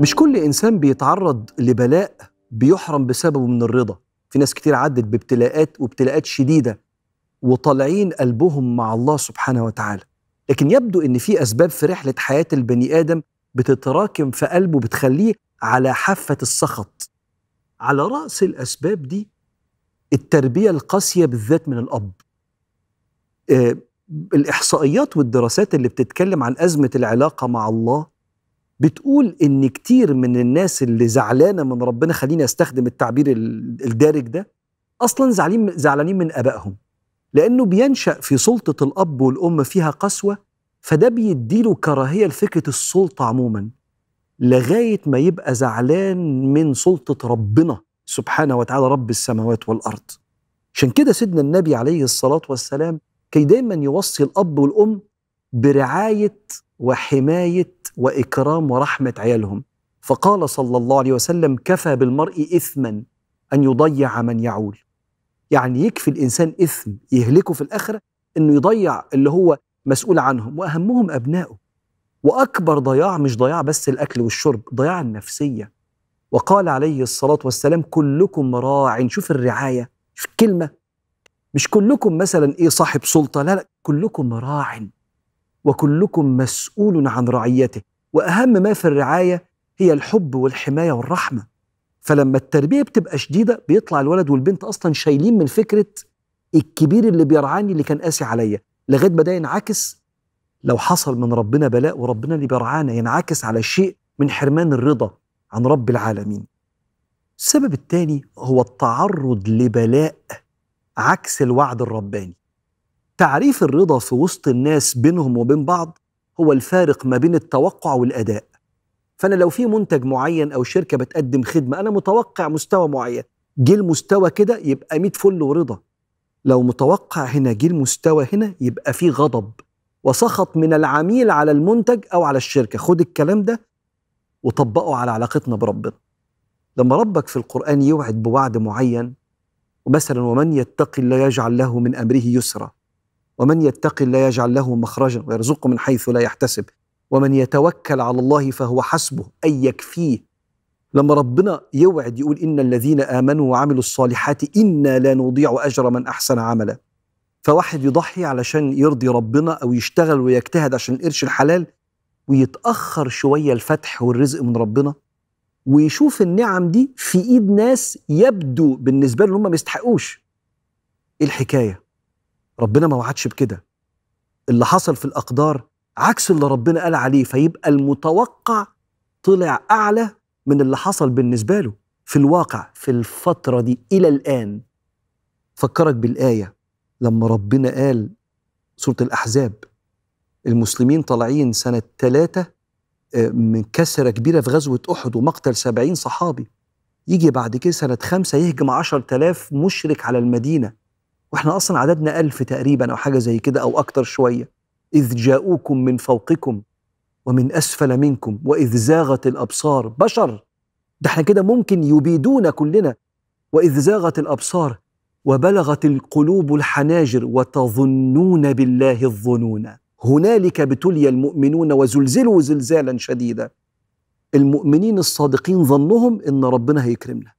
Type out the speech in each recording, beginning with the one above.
مش كل انسان بيتعرض لبلاء بيحرم بسببه من الرضا في ناس كتير عدت بابتلاءات وابتلاءات شديده وطالعين قلبهم مع الله سبحانه وتعالى لكن يبدو ان في اسباب في رحله حياه البني ادم بتتراكم في قلبه بتخليه على حافه السخط على راس الاسباب دي التربيه القاسيه بالذات من الاب آه، الاحصائيات والدراسات اللي بتتكلم عن ازمه العلاقه مع الله بتقول ان كتير من الناس اللي زعلانه من ربنا خليني استخدم التعبير الدارج ده اصلا زعلانين زعلانين من ابائهم لانه بينشا في سلطه الاب والام فيها قسوه فده بيديله كراهيه لفكره السلطه عموما لغايه ما يبقى زعلان من سلطه ربنا سبحانه وتعالى رب السماوات والارض عشان كده سيدنا النبي عليه الصلاه والسلام كي دايما يوصي الاب والام برعايه وحمايه واكرام ورحمه عيالهم فقال صلى الله عليه وسلم كفى بالمرء اثما ان يضيع من يعول يعني يكفي الانسان اثم يهلكه في الاخره انه يضيع اللي هو مسؤول عنهم واهمهم ابنائه واكبر ضياع مش ضياع بس الاكل والشرب ضياع النفسيه وقال عليه الصلاه والسلام كلكم راع شوف الرعايه شوف الكلمه مش كلكم مثلا ايه صاحب سلطه لا لا كلكم راع وكلكم مسؤول عن رعيته واهم ما في الرعايه هي الحب والحمايه والرحمه فلما التربيه بتبقى شديده بيطلع الولد والبنت اصلا شايلين من فكره الكبير اللي بيرعاني اللي كان قاسي عليا لغايه ما ده ينعكس لو حصل من ربنا بلاء وربنا اللي بيرعانا ينعكس على شيء من حرمان الرضا عن رب العالمين السبب الثاني هو التعرض لبلاء عكس الوعد الرباني تعريف الرضا في وسط الناس بينهم وبين بعض هو الفارق ما بين التوقع والاداء فانا لو في منتج معين او شركه بتقدم خدمه انا متوقع مستوى معين جه المستوى كده يبقى 100 فل ورضا لو متوقع هنا جه المستوى هنا يبقى في غضب وسخط من العميل على المنتج او على الشركه خد الكلام ده وطبقه على علاقتنا بربنا لما ربك في القران يوعد بوعد معين مثلا ومن يتق الله يجعل له من امره يسرا ومن يتق الله يجعل له مخرجا ويرزقه من حيث لا يحتسب ومن يتوكل على الله فهو حسبه اي يكفيه لما ربنا يوعد يقول ان الذين امنوا وعملوا الصالحات انا لا نضيع اجر من احسن عملا فواحد يضحي علشان يرضي ربنا او يشتغل ويجتهد عشان القرش الحلال ويتاخر شويه الفتح والرزق من ربنا ويشوف النعم دي في ايد ناس يبدو بالنسبه له ان هم ما يستحقوش ايه الحكايه ربنا ما وعدش بكده اللي حصل في الاقدار عكس اللي ربنا قال عليه فيبقى المتوقع طلع اعلى من اللي حصل بالنسبه له في الواقع في الفتره دي الى الان فكرك بالايه لما ربنا قال سوره الاحزاب المسلمين طالعين سنه ثلاثه من كسرة كبيرة في غزوة أحد ومقتل سبعين صحابي يجي بعد كده سنة خمسة يهجم عشر تلاف مشرك على المدينة وإحنا أصلا عددنا ألف تقريبا أو حاجة زي كده أو أكتر شوية إذ جاءوكم من فوقكم ومن أسفل منكم وإذ زاغت الأبصار بشر ده احنا كده ممكن يبيدونا كلنا وإذ زاغت الأبصار وبلغت القلوب الحناجر وتظنون بالله الظنون هنالك ابتلي المؤمنون وزلزلوا زلزالا شديدا المؤمنين الصادقين ظنهم ان ربنا هيكرمنا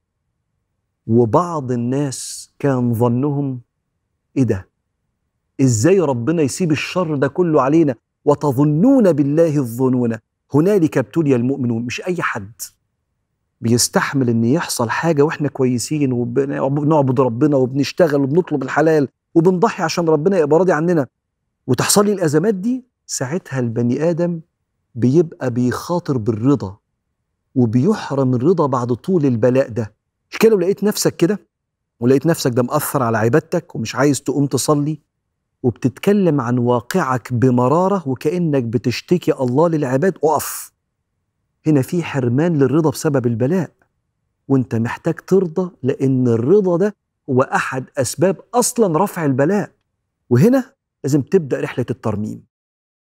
وبعض الناس كان ظنهم ايه ده ازاي ربنا يسيب الشر ده كله علينا وتظنون بالله الظنون هنالك ابتلي المؤمنون مش اي حد بيستحمل ان يحصل حاجه واحنا كويسين وبنعبد ربنا وبنشتغل وبنطلب الحلال وبنضحي عشان ربنا يبقى راضي عننا وتحصل لي الازمات دي ساعتها البني ادم بيبقى بيخاطر بالرضا وبيحرم الرضا بعد طول البلاء ده مش كده لو لقيت نفسك كده ولقيت نفسك ده مأثر على عبادتك ومش عايز تقوم تصلي وبتتكلم عن واقعك بمرارة وكأنك بتشتكي الله للعباد أقف هنا في حرمان للرضا بسبب البلاء وانت محتاج ترضى لأن الرضا ده هو أحد أسباب أصلا رفع البلاء وهنا لازم تبدا رحله الترميم